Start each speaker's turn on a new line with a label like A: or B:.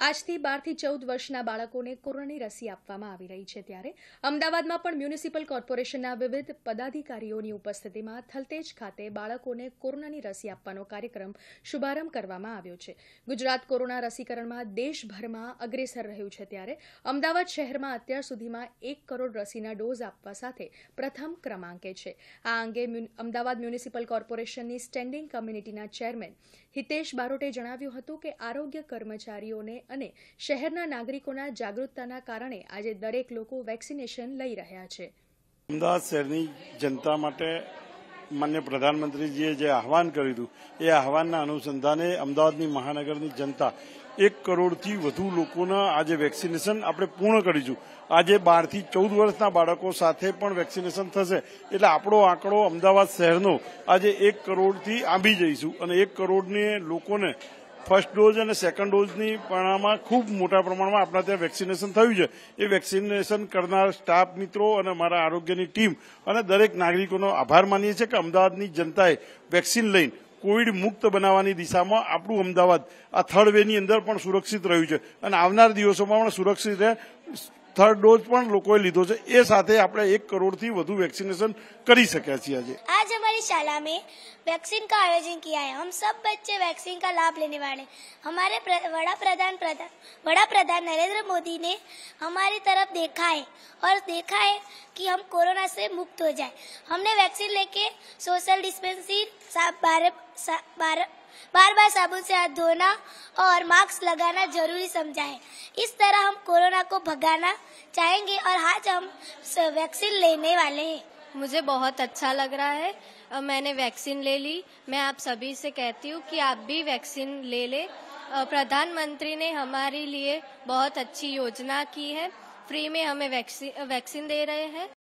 A: આજથી બારથી ચૌદ વર્ષના બાળકોને કોરોનાની રસી આપવામાં આવી રહી છે ત્યારે અમદાવાદમાં પણ મ્યુનિસિપલ કોર્પોરેશનના વિવિધ પદાધિકારીઓની ઉપસ્થિતિમાં થલતેજ ખાતે બાળકોને કોરોનાની રસી આપવાનો કાર્યક્રમ શુભારંભ કરવામાં આવ્યો છે ગુજરાત કોરોના રસીકરણમાં દેશભરમાં અગ્રેસર રહ્યું છે ત્યારે અમદાવાદ શહેરમાં અત્યાર સુધીમાં એક કરોડ રસીના ડોઝ આપવા સાથે પ્રથમ ક્રમાંકે છે આ અંગે અમદાવાદ મ્યુનિસિપલ કોર્પોરેશનની સ્ટેન્ડિંગ કમિટીના ચેરમેન હિતેશ બારોટે જણાવ્યું હતું કે આરોગ્ય કર્મચારીઓને અને શહેરના નાગરિકોના જાગૃતતાના કારણે આજે દરેક લોકો વેક્સિનેશન લઈ રહ્યા છે
B: અમદાવાદ શહેરની જનતા માટે માન્ય પ્રધાનમંત્રીજીએ જે આહવાન કર્યું હતું એ આહવાનના અનુસંધાને અમદાવાદની મહાનગરની જનતા એક કરોડથી વધુ લોકોના આજે વેક્સિનેશન આપણે પૂર્ણ કરીશું આજે બારથી ચૌદ વર્ષના બાળકો સાથે પણ વેક્સિનેશન થશે એટલે આપણો આંકડો અમદાવાદ શહેરનો આજે એક કરોડથી આંબી જઈશું અને એક કરોડને લોકોને ફર્સ્ટ ડોઝ અને સેકન્ડ ડોઝની પરામાં ખૂબ મોટા પ્રમાણમાં આપના ત્યાં વેક્સિનેશન થયું છે એ વેક્સિનેશન કરનાર સ્ટાફ મિત્રો અને અમારા આરોગ્યની ટીમ અને દરેક નાગરિકોનો આભાર માનીએ છીએ કે અમદાવાદની જનતાએ વેક્સિન લઈને કોવિડ મુક્ત બનાવવાની દિશામાં આપણું અમદાવાદ આ થર્ડ વેવની અંદર પણ સુરક્ષિત રહ્યું છે અને આવનાર દિવસોમાં પણ સુરક્ષિત રહે थर्ड ડોઝ પણ લોકોએ લીધો છે એ સાથે
C: आज हमारी शाला में वैक्सीन का आयोजन किया है हम सब बच्चे वैक्सीन का लाभ लेने वाले हमारे प्र, प्रधान प्रधान बड़ा प्रधान नरेंद्र मोदी ने हमारी तरफ देखा है और देखा है कि हम कोरोना से मुक्त हो जाए हमने वैक्सीन लेके सोशल डिस्टेंसिंग बारह बार बार साबुन से हाथ धोना और मास्क लगाना जरूरी समझा है इस तरह हम कोरोना को भगाना चाहेंगे और आज हम वैक्सीन लेने वाले हैं मुझे बहुत अच्छा लग रहा है मैंने वैक्सीन ले ली मैं आप सभी से कहती हूँ कि आप भी वैक्सीन ले ले प्रधानमंत्री
A: ने हमारे लिए बहुत अच्छी योजना की है फ्री में हमें वैक्सीन वैक्सीन दे रहे हैं